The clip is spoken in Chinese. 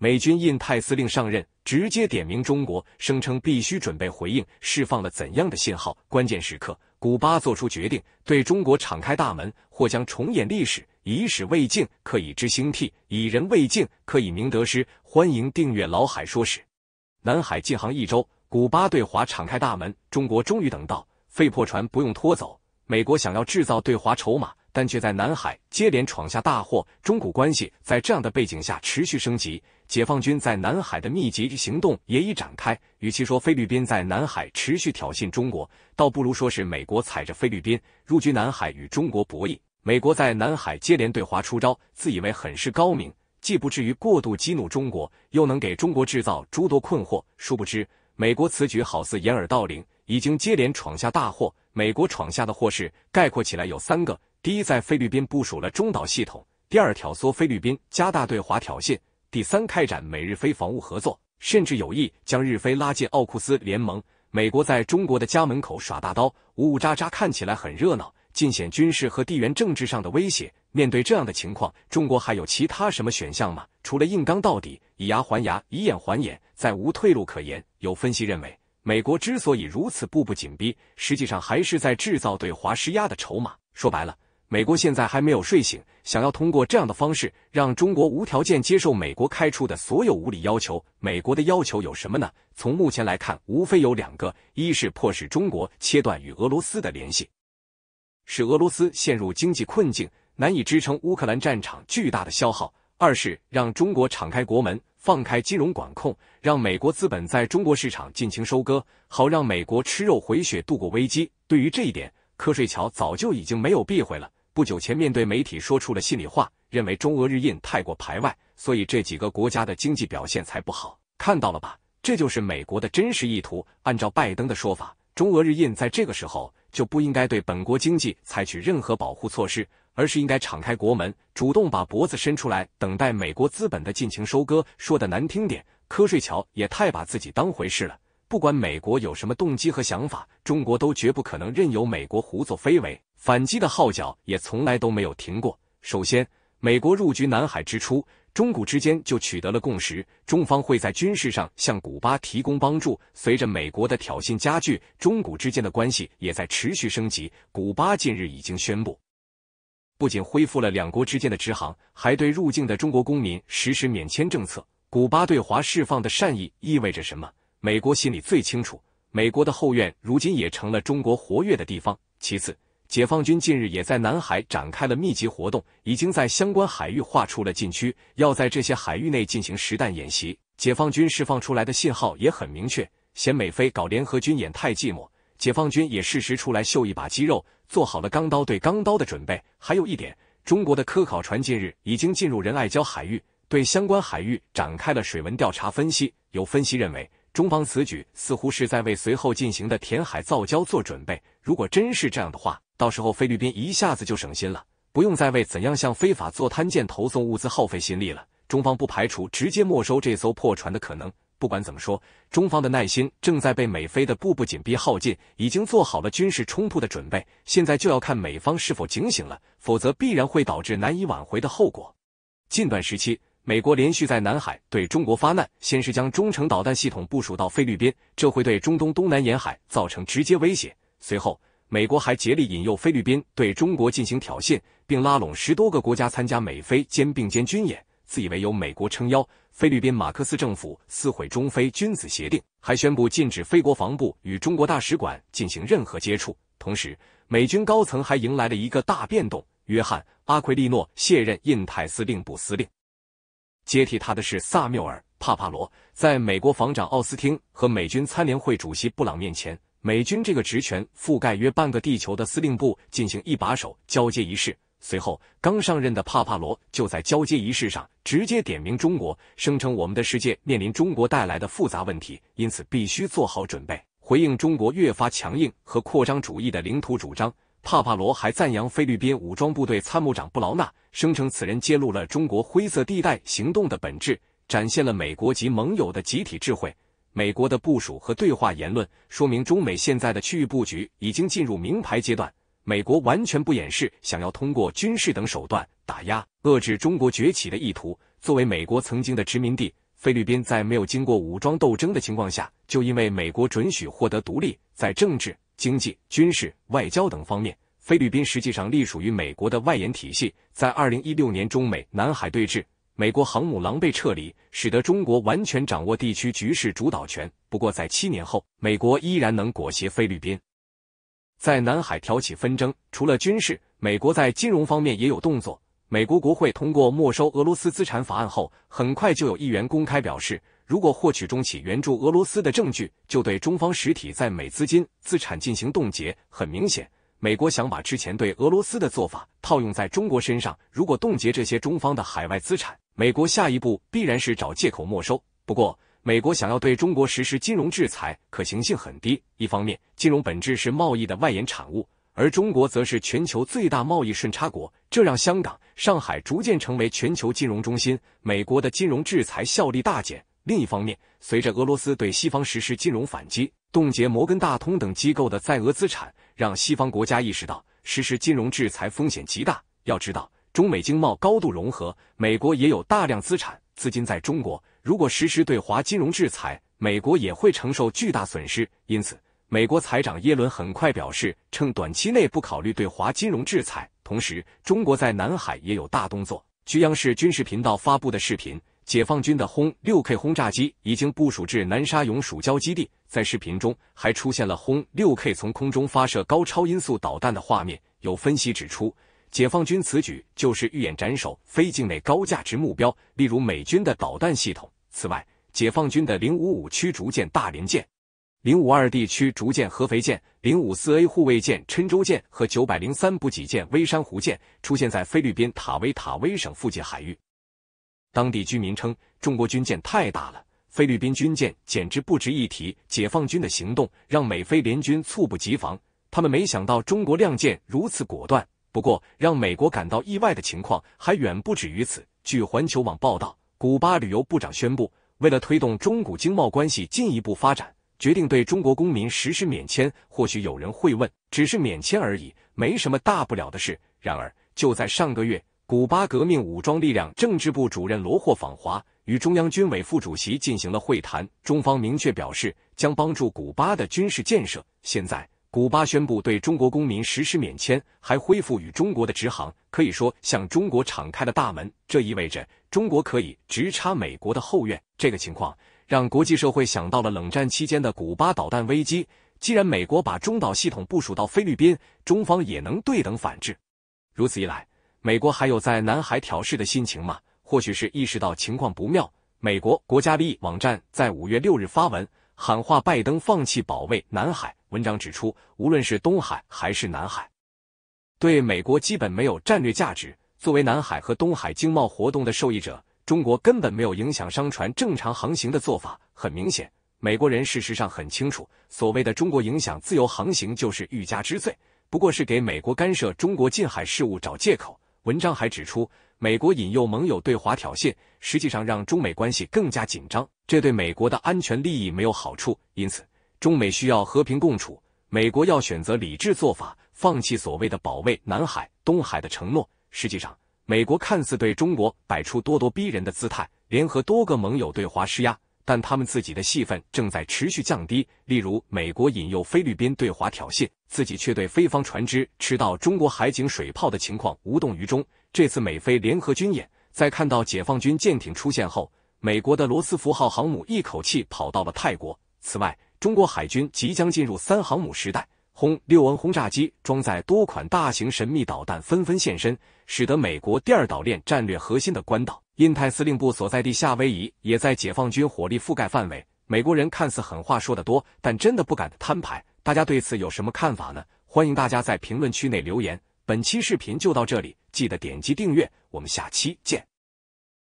美军印太司令上任，直接点名中国，声称必须准备回应，释放了怎样的信号？关键时刻，古巴做出决定，对中国敞开大门，或将重演历史。以史为镜，可以知兴替；以人为镜，可以明得失。欢迎订阅老海说史。南海禁航一周，古巴对华敞开大门，中国终于等到，废破船不用拖走。美国想要制造对华筹码。但却在南海接连闯下大祸，中古关系在这样的背景下持续升级。解放军在南海的密集行动也已展开。与其说菲律宾在南海持续挑衅中国，倒不如说是美国踩着菲律宾入居南海与中国博弈。美国在南海接连对华出招，自以为很是高明，既不至于过度激怒中国，又能给中国制造诸多困惑。殊不知，美国此举好似掩耳盗铃。已经接连闯下大祸。美国闯下的祸事概括起来有三个：第一，在菲律宾部署了中导系统；第二，挑唆菲律宾加大对华挑衅；第三，开展美日非防务合作，甚至有意将日非拉进奥库斯联盟。美国在中国的家门口耍大刀，呜呜渣渣看起来很热闹，尽显军事和地缘政治上的威胁。面对这样的情况，中国还有其他什么选项吗？除了硬刚到底，以牙还牙，以眼还眼，再无退路可言。有分析认为。美国之所以如此步步紧逼，实际上还是在制造对华施压的筹码。说白了，美国现在还没有睡醒，想要通过这样的方式让中国无条件接受美国开出的所有无理要求。美国的要求有什么呢？从目前来看，无非有两个：一是迫使中国切断与俄罗斯的联系，使俄罗斯陷入经济困境，难以支撑乌克兰战场巨大的消耗；二是让中国敞开国门。放开金融管控，让美国资本在中国市场尽情收割，好让美国吃肉回血度过危机。对于这一点，柯水桥早就已经没有避讳了。不久前面对媒体说出了心里话，认为中俄日印太过排外，所以这几个国家的经济表现才不好。看到了吧，这就是美国的真实意图。按照拜登的说法，中俄日印在这个时候就不应该对本国经济采取任何保护措施。而是应该敞开国门，主动把脖子伸出来，等待美国资本的尽情收割。说的难听点，瞌睡桥也太把自己当回事了。不管美国有什么动机和想法，中国都绝不可能任由美国胡作非为。反击的号角也从来都没有停过。首先，美国入局南海之初，中古之间就取得了共识，中方会在军事上向古巴提供帮助。随着美国的挑衅加剧，中古之间的关系也在持续升级。古巴近日已经宣布。不仅恢复了两国之间的直航，还对入境的中国公民实施免签政策。古巴对华释放的善意意味着什么？美国心里最清楚。美国的后院如今也成了中国活跃的地方。其次，解放军近日也在南海展开了密集活动，已经在相关海域划出了禁区，要在这些海域内进行实弹演习。解放军释放出来的信号也很明确，嫌美菲搞联合军演太寂寞，解放军也适时出来秀一把肌肉。做好了钢刀对钢刀的准备，还有一点，中国的科考船近日已经进入仁爱礁海域，对相关海域展开了水文调查分析。有分析认为，中方此举似乎是在为随后进行的填海造礁做准备。如果真是这样的话，到时候菲律宾一下子就省心了，不用再为怎样向非法坐滩舰投送物资耗费心力了。中方不排除直接没收这艘破船的可能。不管怎么说，中方的耐心正在被美菲的步步紧逼耗尽，已经做好了军事冲突的准备。现在就要看美方是否警醒了，否则必然会导致难以挽回的后果。近段时期，美国连续在南海对中国发难，先是将中程导弹系统部署到菲律宾，这会对中东、东南沿海造成直接威胁。随后，美国还竭力引诱菲律宾对中国进行挑衅，并拉拢十多个国家参加美菲肩并肩军演。自以为有美国撑腰，菲律宾马克思政府撕毁中非君子协定，还宣布禁止菲国防部与中国大使馆进行任何接触。同时，美军高层还迎来了一个大变动：约翰·阿奎利诺卸任印太司令部司令，接替他的是萨缪尔·帕帕罗。在美国防长奥斯汀和美军参联会主席布朗面前，美军这个职权覆盖约半个地球的司令部进行一把手交接仪式。随后，刚上任的帕帕罗就在交接仪式上直接点名中国，声称我们的世界面临中国带来的复杂问题，因此必须做好准备，回应中国越发强硬和扩张主义的领土主张。帕帕罗还赞扬菲律宾武装部队参谋长布劳纳，声称此人揭露了中国灰色地带行动的本质，展现了美国及盟友的集体智慧。美国的部署和对话言论说明，中美现在的区域布局已经进入名牌阶段。美国完全不掩饰想要通过军事等手段打压、遏制中国崛起的意图。作为美国曾经的殖民地，菲律宾在没有经过武装斗争的情况下，就因为美国准许获得独立，在政治、经济、军事、外交等方面，菲律宾实际上隶属于美国的外延体系。在二零一六年中美南海对峙，美国航母狼狈撤离，使得中国完全掌握地区局势主导权。不过，在七年后，美国依然能裹挟菲律宾。在南海挑起纷争，除了军事，美国在金融方面也有动作。美国国会通过没收俄罗斯资产法案后，很快就有议员公开表示，如果获取中企援助俄罗斯的证据，就对中方实体在美资金资产进行冻结。很明显，美国想把之前对俄罗斯的做法套用在中国身上。如果冻结这些中方的海外资产，美国下一步必然是找借口没收。不过，美国想要对中国实施金融制裁，可行性很低。一方面，金融本质是贸易的外延产物，而中国则是全球最大贸易顺差国，这让香港、上海逐渐成为全球金融中心，美国的金融制裁效力大减。另一方面，随着俄罗斯对西方实施金融反击，冻结摩根大通等机构的在俄资产，让西方国家意识到实施金融制裁风险极大。要知道。中美经贸高度融合，美国也有大量资产资金在中国。如果实施对华金融制裁，美国也会承受巨大损失。因此，美国财长耶伦很快表示，称短期内不考虑对华金融制裁。同时，中国在南海也有大动作。据央视军事频道发布的视频，解放军的轰六 K 轰炸机已经部署至南沙永暑礁基地。在视频中，还出现了轰六 K 从空中发射高超音速导弹的画面。有分析指出。解放军此举就是预演斩首非境内高价值目标，例如美军的导弹系统。此外，解放军的零五五驱逐舰“大连舰”、零五二 D 驱逐舰“合肥舰”、零五四 A 护卫舰“郴州舰”和九百零三补给舰“微山湖舰”出现在菲律宾塔威塔威省附近海域。当地居民称，中国军舰太大了，菲律宾军舰简直不值一提。解放军的行动让美菲联军猝不及防，他们没想到中国亮剑如此果断。不过，让美国感到意外的情况还远不止于此。据环球网报道，古巴旅游部长宣布，为了推动中古经贸关系进一步发展，决定对中国公民实施免签。或许有人会问，只是免签而已，没什么大不了的事。然而，就在上个月，古巴革命武装力量政治部主任罗霍访华，与中央军委副主席进行了会谈，中方明确表示将帮助古巴的军事建设。现在。古巴宣布对中国公民实施免签，还恢复与中国的直航，可以说向中国敞开了大门。这意味着中国可以直插美国的后院。这个情况让国际社会想到了冷战期间的古巴导弹危机。既然美国把中导系统部署到菲律宾，中方也能对等反制。如此一来，美国还有在南海挑事的心情吗？或许是意识到情况不妙，美国国家利益网站在五月六日发文喊话拜登，放弃保卫南海。文章指出，无论是东海还是南海，对美国基本没有战略价值。作为南海和东海经贸活动的受益者，中国根本没有影响商船正常航行的做法。很明显，美国人事实上很清楚，所谓的中国影响自由航行就是欲加之罪，不过是给美国干涉中国近海事务找借口。文章还指出，美国引诱盟友对华挑衅，实际上让中美关系更加紧张，这对美国的安全利益没有好处。因此。中美需要和平共处，美国要选择理智做法，放弃所谓的保卫南海、东海的承诺。实际上，美国看似对中国摆出咄咄逼人的姿态，联合多个盟友对华施压，但他们自己的戏份正在持续降低。例如，美国引诱菲律宾对华挑衅，自己却对菲方船只吃到中国海警水炮的情况无动于衷。这次美菲联合军演，在看到解放军舰艇出现后，美国的罗斯福号航母一口气跑到了泰国。此外，中国海军即将进入三航母时代，轰六 N 轰炸机装载多款大型神秘导弹纷纷现身，使得美国第二岛链战略核心的关岛、印太司令部所在地夏威夷也在解放军火力覆盖范围。美国人看似狠话说得多，但真的不敢摊牌。大家对此有什么看法呢？欢迎大家在评论区内留言。本期视频就到这里，记得点击订阅，我们下期见。